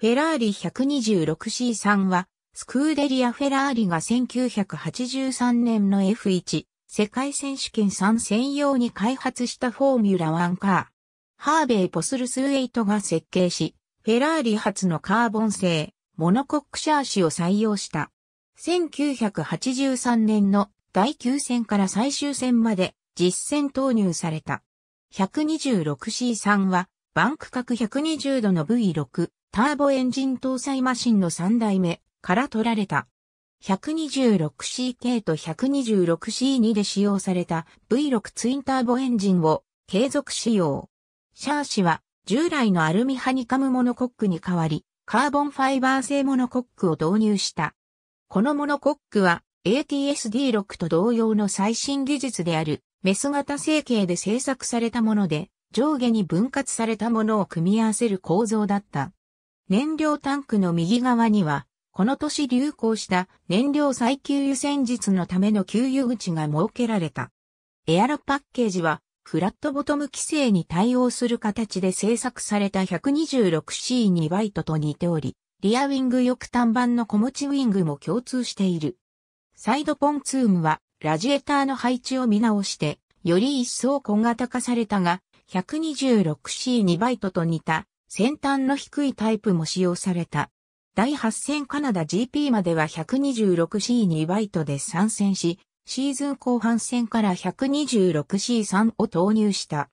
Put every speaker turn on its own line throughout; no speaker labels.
フェラーリ 126C3 は、スクーデリア・フェラーリが1983年の F1 世界選手権3専用に開発したフォーミュラ1カー。ハーベイ・ポスルスイトが設計し、フェラーリ初のカーボン製、モノコックシャーシを採用した。1983年の第9戦から最終戦まで実戦投入された。126C3 はバンク角120度の V6 ターボエンジン搭載マシンの3代目から取られた。126CK と 126C2 で使用された V6 ツインターボエンジンを継続使用。シャーシは従来のアルミハニカムモノコックに代わり、カーボンファイバー製モノコックを導入した。このモノコックは ATSD6 と同様の最新技術であるメス型成形で製作されたもので、上下に分割されたものを組み合わせる構造だった。燃料タンクの右側には、この年流行した燃料再給油戦術のための給油口が設けられた。エアロパッケージは、フラットボトム規制に対応する形で製作された 126C2 バイトと似ており、リアウィング翼端板の小持ちウィングも共通している。サイドポンツームは、ラジエーターの配置を見直して、より一層小型化されたが、126C2 バイトと似た先端の低いタイプも使用された。第8戦カナダ GP までは 126C2 バイトで参戦し、シーズン後半戦から 126C3 を投入した。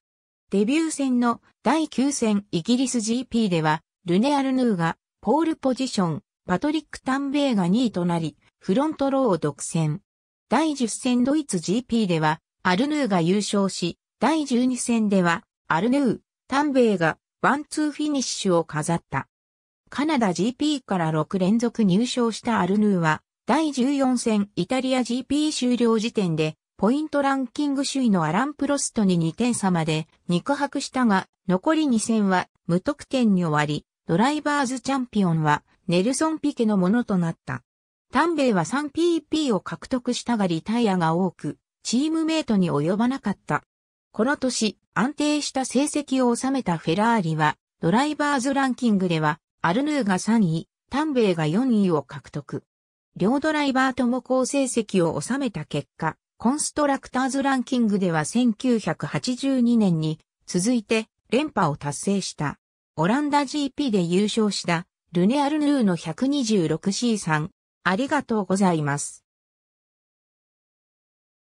デビュー戦の第9戦イギリス GP では、ルネアルヌーがポールポジション、パトリック・タンベイが2位となり、フロントローを独占。第10戦ドイツ GP では、アルヌーが優勝し、第12戦では、アルヌー、タンベイがワンツーフィニッシュを飾った。カナダ GP から6連続入賞したアルヌーは、第14戦イタリア GP 終了時点で、ポイントランキング首位のアラン・プロストに2点差まで肉薄したが、残り2戦は無得点に終わり、ドライバーズチャンピオンはネルソン・ピケのものとなった。ベイは 3PP を獲得したがリタイアが多く、チームメイトに及ばなかった。この年、安定した成績を収めたフェラーリは、ドライバーズランキングでは、アルヌーが3位、タンベイが4位を獲得。両ドライバーとも好成績を収めた結果、コンストラクターズランキングでは1982年に続いて連覇を達成した。オランダ GP で優勝したルネ・アルヌーの 126C3。ありがとうございます。